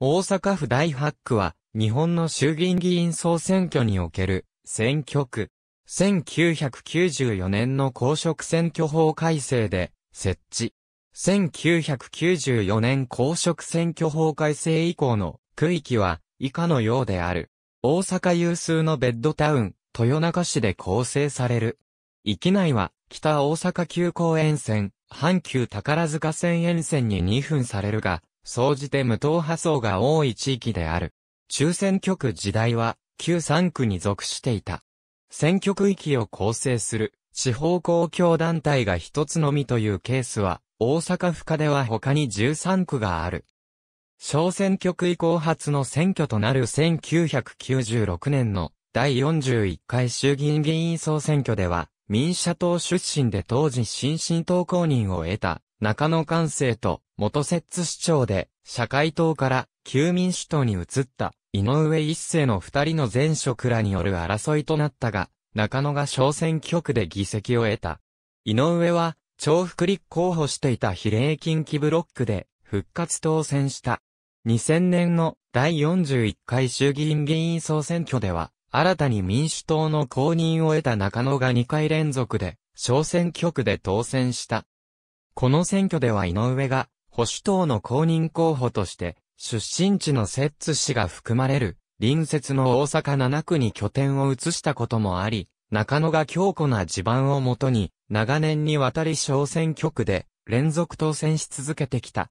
大阪府第8区は、日本の衆議院議員総選挙における選挙区。1994年の公職選挙法改正で設置。1994年公職選挙法改正以降の区域は以下のようである。大阪有数のベッドタウン、豊中市で構成される。域内は北大阪急行沿線、阪急宝塚線沿線に2分されるが、総じて無党派層が多い地域である。中選挙区時代は、旧3区に属していた。選挙区域を構成する地方公共団体が一つのみというケースは、大阪府下では他に13区がある。小選挙区以降初の選挙となる1996年の第41回衆議院議員総選挙では、民社党出身で当時新進党公認を得た中野関西と元摂津市長で、社会党から旧民主党に移った井上一世の二人の前職らによる争いとなったが、中野が小選挙区で議席を得た。井上は、重複立候補していた比例近畿ブロックで復活当選した。2000年の第41回衆議院議員総選挙では、新たに民主党の公認を得た中野が2回連続で、小選挙区で当選した。この選挙では井上が、保守党の公認候補として、出身地の摂津市が含まれる、隣接の大阪7区に拠点を移したこともあり、中野が強固な地盤をもとに、長年にわたり小選挙区で、連続当選し続けてきた。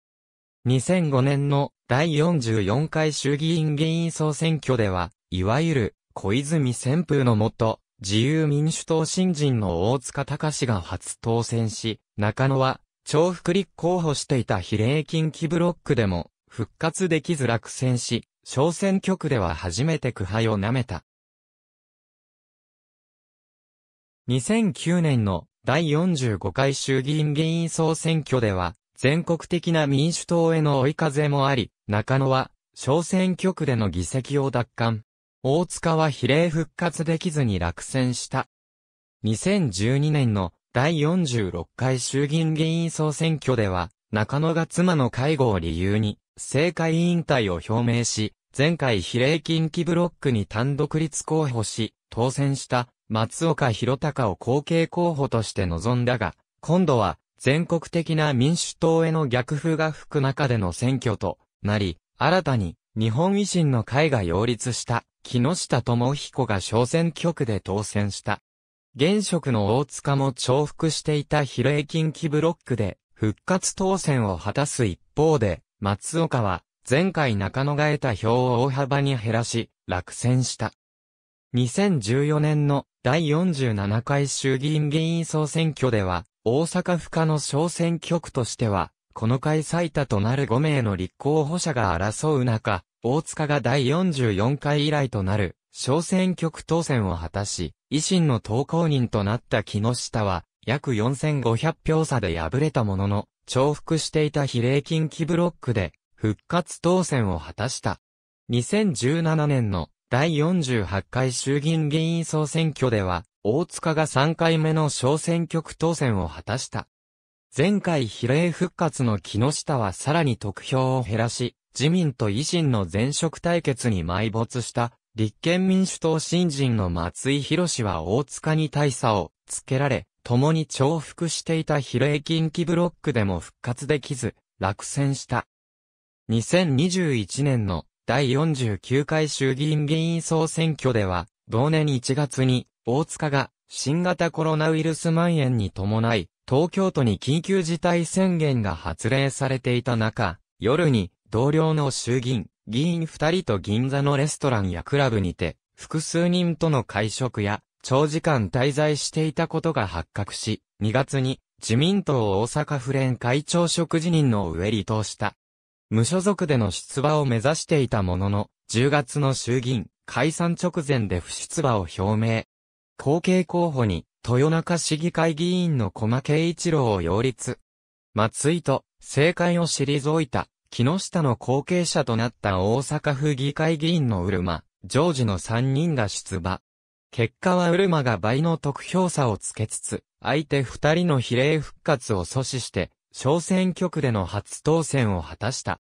2005年の第44回衆議院議員総選挙では、いわゆる小泉旋風のもと、自由民主党新人の大塚隆が初当選し、中野は重複立候補していた比例近畿ブロックでも、復活できず落選し、小選挙区では初めて苦杯を舐めた。2009年の第45回衆議院議員総選挙では、全国的な民主党への追い風もあり、中野は、小選挙区での議席を奪還。大塚は比例復活できずに落選した。2012年の第46回衆議院議員総選挙では、中野が妻の介護を理由に、政界引退を表明し、前回比例近畿ブロックに単独立候補し、当選した松岡弘隆を後継候補として臨んだが、今度は全国的な民主党への逆風が吹く中での選挙となり、新たに日本維新の会が擁立した木下智彦が小選挙区で当選した。現職の大塚も重複していた比例近畿ブロックで復活当選を果たす一方で、松岡は前回中野が得た票を大幅に減らし、落選した。2014年の第47回衆議院議員総選挙では、大阪府下の小選挙区としては、この回最多となる5名の立候補者が争う中、大塚が第44回以来となる小選挙区当選を果たし、維新の投稿人となった木下は、約4500票差で敗れたものの、重複していた比例近畿ブロックで、復活当選を果たした。2017年の第48回衆議院議員総選挙では、大塚が3回目の小選挙区当選を果たした。前回比例復活の木下はさらに得票を減らし、自民と維新の前職対決に埋没した立憲民主党新人の松井博は大塚に大差をつけられ、共に重複していた比例近畿ブロックでも復活できず、落選した。2021年の第49回衆議院議員総選挙では、同年1月に大塚が新型コロナウイルス蔓延に伴い、東京都に緊急事態宣言が発令されていた中、夜に同僚の衆議院議員二人と銀座のレストランやクラブにて、複数人との会食や、長時間滞在していたことが発覚し、2月に自民党大阪府連会長職辞任の上離党した。無所属での出馬を目指していたものの、10月の衆議院解散直前で不出馬を表明。後継候補に、豊中市議会議員の駒慶一郎を擁立。松井と、政界を退いた。木下の後継者となった大阪府議会議員のウルマ、ジョージの3人が出馬。結果はウルマが倍の得票差をつけつつ、相手2人の比例復活を阻止して、小選挙区での初当選を果たした。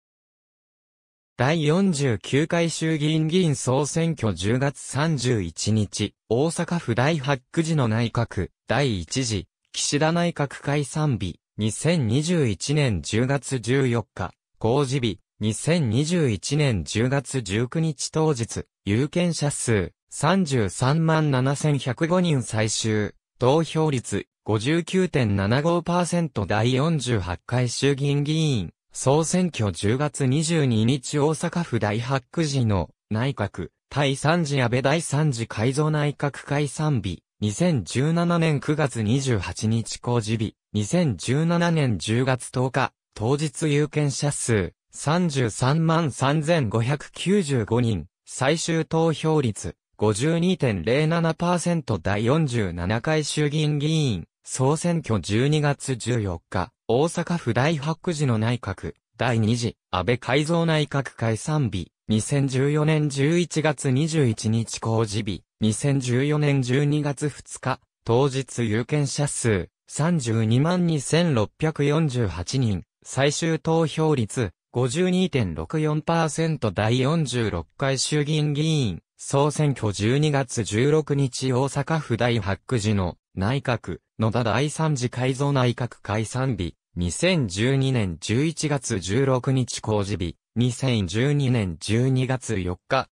第49回衆議院議員総選挙10月31日、大阪府第8区時の内閣、第1次、岸田内閣解散日、2021年10月14日。公示日、2021年10月19日当日、有権者数、33万7105人最終、投票率、59.75%第48回衆議院議員、総選挙10月22日大阪府第8区時の内閣、第3次安倍第3次改造内閣解散日、2017年9月28日公示日、2017年10月10日、当日有権者数33万3595人、最終投票率52.07%第47回衆議院議員、総選挙12月14日、大阪府大白寺の内閣、第2次、安倍改造内閣解散日、2014年11月21日公示日、2014年12月2日、当日有権者数、32万2648人、最終投票率52.64%第46回衆議院議員総選挙12月16日大阪府第8区時の内閣野田第3次改造内閣解散日2012年11月16日公示日2012年12月4日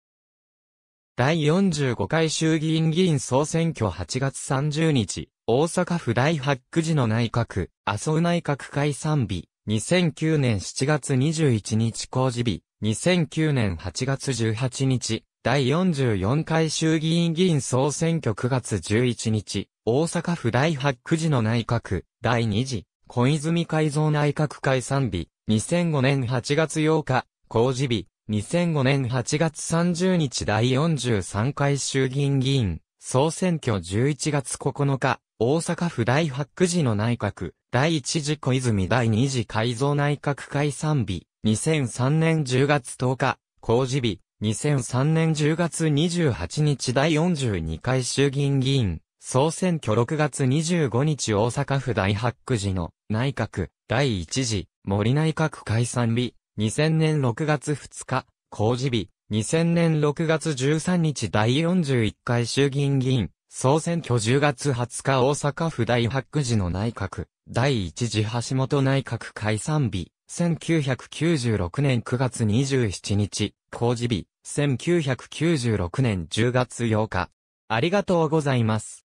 第45回衆議院議員総選挙8月30日、大阪府第8区時の内閣、麻生内閣解散日、2009年7月21日公示日、2009年8月18日、第44回衆議院議員総選挙9月11日、大阪府第8区時の内閣、第2次、小泉改造内閣解散日、2005年8月8日、公示日、2005年8月30日第43回衆議院議員、総選挙11月9日、大阪府第8区時の内閣、第1次小泉第2次改造内閣解散日、2003年10月10日、公示日、2003年10月28日第42回衆議院議員、総選挙6月25日大阪府第8区時の内閣、第1次森内閣解散日、2000年6月2日、公示日、2000年6月13日第41回衆議院議員、総選挙10月20日大阪府大白区時の内閣、第一次橋本内閣解散日、1996年9月27日、公示日、1996年10月8日。ありがとうございます。